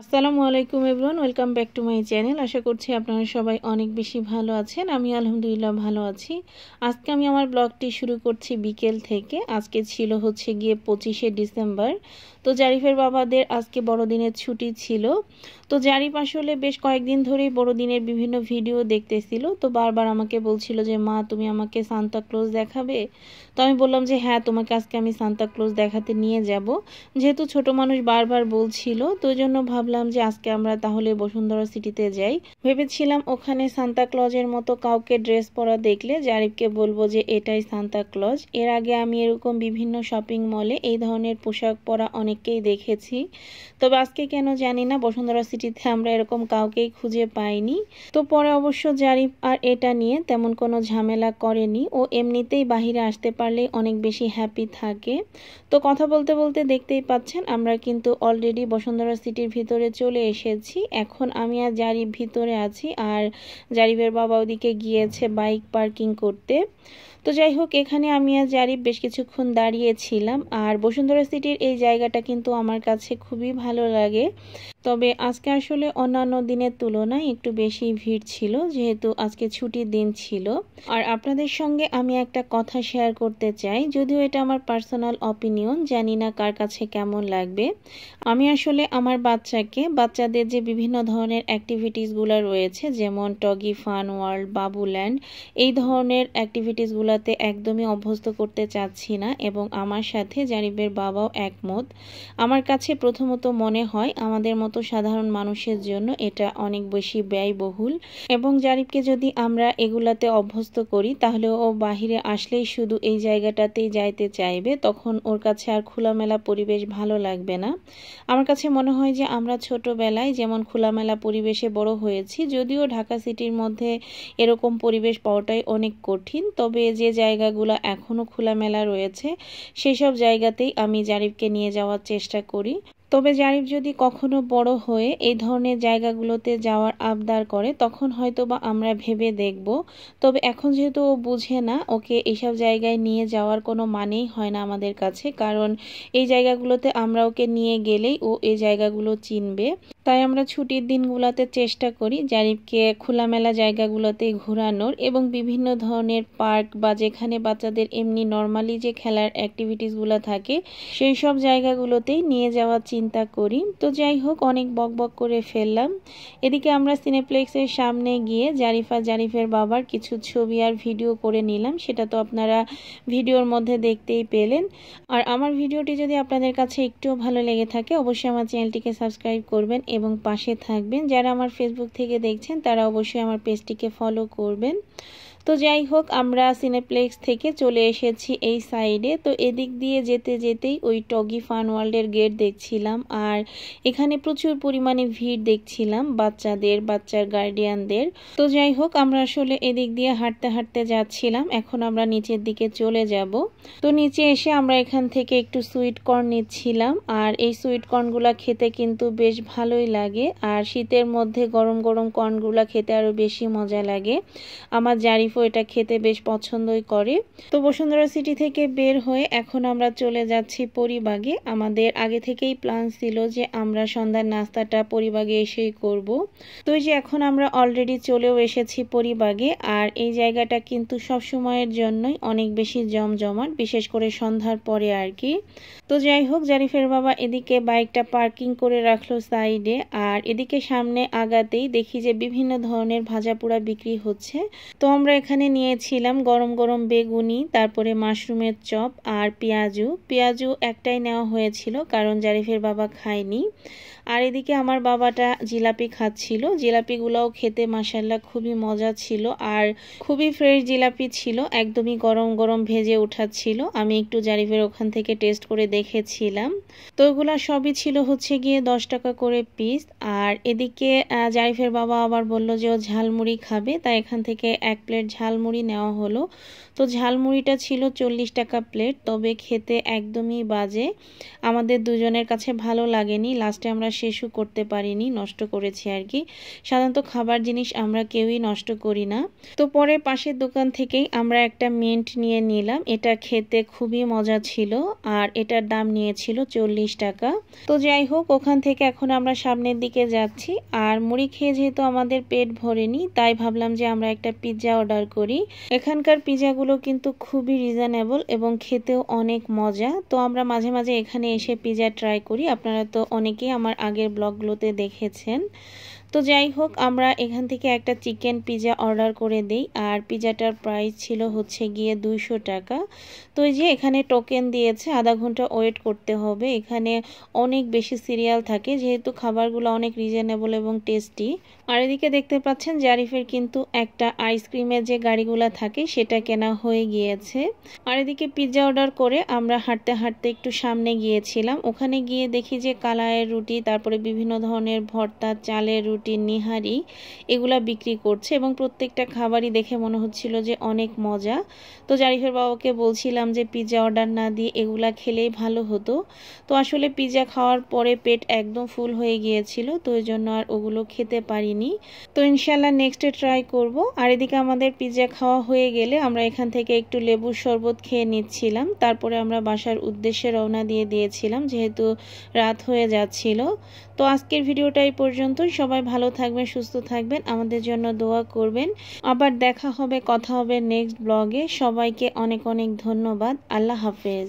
আসসালামু আলাইকুম everyone welcome back to my channel আশা করছি আপনারা সবাই অনেক বেশি ভালো আছেন আমি আলহামদুলিল্লাহ ভালো আছি আজকে আমি আমার ব্লগটি শুরু করছি বিকেল থেকে আজকে ছিল হচ্ছে গিয়ে পঁচিশে ডিসেম্বর তো জারিফের বাবাদের আজকে বড়দিনের ছুটি ছিল তো জারিফ আসলে বেশ কয়েকদিন ধরেই বড়দিনের বিভিন্ন ভিডিও দেখতেছিল তো বারবার আমাকে বলছিল যে মা তুমি আমাকে সান্তা ক্লোজ দেখাবে তো আমি বললাম যে হ্যাঁ তোমাকে আজকে আমি সান্তা ক্লোজ দেখাতে নিয়ে যাব যেহেতু ছোট মানুষ বারবার বলছিল তো জন্য ভাব ভাবলাম যে আজকে আমরা তাহলে বসুন্ধরা সিটিতে যাই ভেবেছিলাম ওখানে সান্তা এর মতো কাউকে ড্রেস পরা দেখলে জারিফকে বলবো যে এটাই সান্তা ক্লজ এর আগে আমি এরকম বিভিন্ন শপিং মলে এই ধরনের পোশাক পরা অনেককেই দেখেছি তবে আজকে কেন জানি না বসুন্ধরা সিটিতে আমরা এরকম কাউকেই খুঁজে পাইনি তো পরে অবশ্য জারিফ আর এটা নিয়ে তেমন কোনো ঝামেলা করেনি ও এমনিতেই বাহিরে আসতে পারলে অনেক বেশি হ্যাপি থাকে তো কথা বলতে বলতে দেখতেই পাচ্ছেন আমরা কিন্তু অলরেডি বসুন্ধরা সিটির ভিতর ভিতরে চলে এসেছি এখন আমি আর জারিব ভিতরে আছি আর জারিফের বাবা ওদিকে গিয়েছে বাইক পার্কিং করতে তো যাই হোক এখানে আমি আর জারিফ বেশ কিছুক্ষণ দাঁড়িয়েছিলাম আর বসুন্ধরা সিটির এই জায়গাটা কিন্তু আমার কাছে খুবই ভালো লাগে তবে আজকে আসলে অন্যান্য দিনের তুলনায় একটু বেশি ভিড় ছিল যেহেতু আজকে ছুটির দিন ছিল আর আপনাদের সঙ্গে আমি একটা কথা শেয়ার করতে চাই যদিও এটা আমার পার্সোনাল অপিনিয়ন জানি না কার কাছে কেমন লাগবে আমি আসলে আমার বাচ্চাকে বাচ্চাদেরকে বাচ্চাদের যে বিভিন্ন ধরনের অ্যাক্টিভিটিসগুলো রয়েছে যেমন টগি ফান ওয়ার্ল্ড বাবুল্যান্ড এই ধরনের অ্যাক্টিভিটিসগুলোতে একদমই অভ্যস্ত করতে চাচ্ছি না এবং আমার সাথে জারিবের বাবাও একমত আমার কাছে প্রথমত মনে হয় আমাদের মতো সাধারণ মানুষের জন্য এটা অনেক বেশি ব্যয়বহুল এবং জারিবকে যদি আমরা এগুলাতে অভ্যস্ত করি তাহলে ও বাহিরে আসলেই শুধু এই জায়গাটাতেই যাইতে চাইবে তখন ওর কাছে আর খোলামেলা পরিবেশ ভালো লাগবে না আমার কাছে মনে হয় যে আমরা ছোটবেলায় যেমন খোলামেলা পরিবেশে বড় হয়েছি যদিও ঢাকা সিটির মধ্যে এরকম পরিবেশ পাওয়াটাই অনেক কঠিন তবে যে জায়গাগুলো এখনও খোলামেলা রয়েছে সেসব জায়গাতেই আমি জারিফকে নিয়ে যাওয়ার চেষ্টা করি তবে জারিফ যদি কখনো বড় হয়ে এই ধরনের জায়গাগুলোতে যাওয়ার আবদার করে তখন হয়তো বা আমরা ভেবে দেখব তবে এখন যেহেতু ও বুঝে না ওকে এইসব জায়গায় নিয়ে যাওয়ার কোনো মানেই হয় না আমাদের কাছে কারণ এই জায়গাগুলোতে আমরা ওকে নিয়ে গেলেই ও এই জায়গাগুলো চিনবে তাই আমরা ছুটির দিনগুলোতে চেষ্টা করি জারিফকে খোলামেলা জায়গাগুলোতে ঘোরানোর এবং বিভিন্ন ধরনের পার্ক বা যেখানে বাচ্চাদের এমনি নর্মালি যে খেলার অ্যাক্টিভিটিসগুলো থাকে সেই সব জায়গাগুলোতেই নিয়ে যাওয়ার চিন্তা করি তো যাই হোক অনেক বকবক করে ফেললাম এদিকে আমরা সিনেপ্লেক্সের সামনে গিয়ে জারিফা জারিফের বাবার কিছু ছবি আর ভিডিও করে নিলাম সেটা তো আপনারা ভিডিওর মধ্যে দেখতেই পেলেন আর আমার ভিডিওটি যদি আপনাদের কাছে একটুও ভালো লেগে থাকে অবশ্যই আমার চ্যানেলটিকে সাবস্ক্রাইব করবেন এবং পাশে থাকবেন যারা আমার ফেসবুক থেকে দেখছেন তারা অবশ্যই আমার পেজটিকে ফলো করবেন তো যাই হোক আমরা সিনেপ্লেক্স থেকে চলে এসেছি এই সাইডে তো এদিক দিয়ে যেতে যেতেই ওই টগি ফান ওয়ার্ল্ডের গেট দেখছিলাম আর এখানে প্রচুর পরিমাণে ভিড় দেখছিলাম বাচ্চাদের বাচ্চার গার্ডিয়ানদের তো যাই হোক আমরা আসলে এদিক দিয়ে হাঁটতে হাঁটতে যাচ্ছিলাম এখন আমরা নিচের দিকে চলে যাব তো নিচে এসে আমরা এখান থেকে একটু সুইট কর্ন নিচ্ছিলাম আর এই সুইট কর্নগুলা খেতে কিন্তু বেশ ভালোই লাগে আর শীতের মধ্যে গরম গরম কর্নগুলা খেতে আরও বেশি মজা লাগে আমার জারি আরিফও এটা খেতে বেশ পছন্দই করে তো বসুন্ধরা সিটি থেকে বের হয়ে এখন আমরা চলে যাচ্ছি পরিবাগে আমাদের আগে থেকেই প্ল্যান ছিল যে আমরা সন্ধ্যার নাস্তাটা পরিবাগে এসেই করব তো এই যে এখন আমরা অলরেডি চলেও এসেছি পরিবাগে আর এই জায়গাটা কিন্তু সব সময়ের জন্যই অনেক বেশি জমজমাট বিশেষ করে সন্ধ্যার পরে আর কি তো যাই হোক জারিফের বাবা এদিকে বাইকটা পার্কিং করে রাখলো সাইডে আর এদিকে সামনে আগাতেই দেখি যে বিভিন্ন ধরনের ভাজা পোড়া বিক্রি হচ্ছে তো আমরা এখানে নিয়েছিলাম গরম গরম বেগুনি তারপরে মাশরুমের চপ আর পেঁয়াজু পেঁয়াজু একটাই নেওয়া হয়েছিল কারণ জারিফের বাবা খায়নি আর এদিকে আমার বাবাটা জিলাপি খাচ্ছিল জিলাপিগুলোও খেতে মাসাল্লা খুবই মজা ছিল আর খুবই ফ্রেশ জিলাপি ছিল একদমই গরম গরম ভেজে উঠাচ্ছিল আমি একটু জারিফের ওখান থেকে টেস্ট করে দেখেছিলাম তো ওগুলো সবই ছিল হচ্ছে গিয়ে দশ টাকা করে পিস আর এদিকে জারিফের বাবা আবার বলল যে ও ঝালমুড়ি খাবে তাই এখান থেকে এক প্লেট ঝালমুড়ি নেওয়া হলো তো ঝালমুড়িটা ছিল চল্লিশ টাকা প্লেট তবে খেতে একদমই বাজে আমাদের দুজনের কাছে ভালো লাগেনি লাস্টে আমরা শেষও করতে পারিনি নষ্ট করেছি আর কি সাধারণত খাবার জিনিস আমরা কেউই নষ্ট করি না তো পরে পাশের দোকান থেকেই আমরা একটা মিন্ট নিয়ে নিলাম এটা খেতে খুবই মজা ছিল আর এটার দাম নিয়েছিল চল্লিশ টাকা তো যাই হোক ওখান থেকে এখন আমরা সামনের দিকে যাচ্ছি আর মুড়ি খেয়ে যেহেতু আমাদের পেট ভরেনি তাই ভাবলাম যে আমরা একটা পিৎজা অর্ডার ব্যবহার করি এখানকার পিজাগুলো কিন্তু খুবই রিজনেবল এবং খেতেও অনেক মজা তো আমরা মাঝে মাঝে এখানে এসে পিজা ট্রাই করি আপনারা তো অনেকেই আমার আগের ব্লগগুলোতে দেখেছেন তো যাই হোক আমরা এখান থেকে একটা চিকেন পিজা অর্ডার করে দিই আর পিজাটার প্রাইস ছিল হচ্ছে গিয়ে দুইশো টাকা তো এই যে এখানে টোকেন দিয়েছে আধা ঘন্টা ওয়েট করতে হবে এখানে অনেক বেশি সিরিয়াল থাকে যেহেতু খাবারগুলো অনেক রিজনেবল এবং টেস্টি আর এদিকে দেখতে পাচ্ছেন জারিফের কিন্তু একটা আইসক্রিমের যে গাড়িগুলো থাকে সেটা কেনা হয়ে গিয়েছে আর এদিকে পিজা অর্ডার করে আমরা হাঁটতে হাঁটতে একটু সামনে গিয়েছিলাম ওখানে গিয়ে দেখি যে কালায়ের রুটি তারপরে বিভিন্ন ধরনের ভর্তা চালের রুটি রুটি নিহারি এগুলা বিক্রি করছে এবং প্রত্যেকটা খাবারই দেখে মনে হচ্ছিল যে অনেক মজা তো জারিফের বাবাকে বলছিলাম যে পিৎজা অর্ডার না দিয়ে এগুলা খেলেই ভালো হতো তো আসলে পিৎজা খাওয়ার পরে পেট একদম ফুল হয়ে গিয়েছিল তো ওই জন্য আর ওগুলো খেতে পারিনি তো ইনশাল্লাহ নেক্সটে ট্রাই করব আর এদিকে আমাদের পিৎজা খাওয়া হয়ে গেলে আমরা এখান থেকে একটু লেবুর শরবত খেয়ে নিচ্ছিলাম তারপরে আমরা বাসার উদ্দেশ্যে রওনা দিয়ে দিয়েছিলাম যেহেতু রাত হয়ে যাচ্ছিল তো আজকের ভিডিওটা এই পর্যন্ত সবাই ভালো থাকবেন সুস্থ থাকবেন আমাদের জন্য দোয়া করবেন আবার দেখা হবে কথা হবে নেক্সট ব্লগে সবাইকে অনেক অনেক ধন্যবাদ আল্লাহ হাফেজ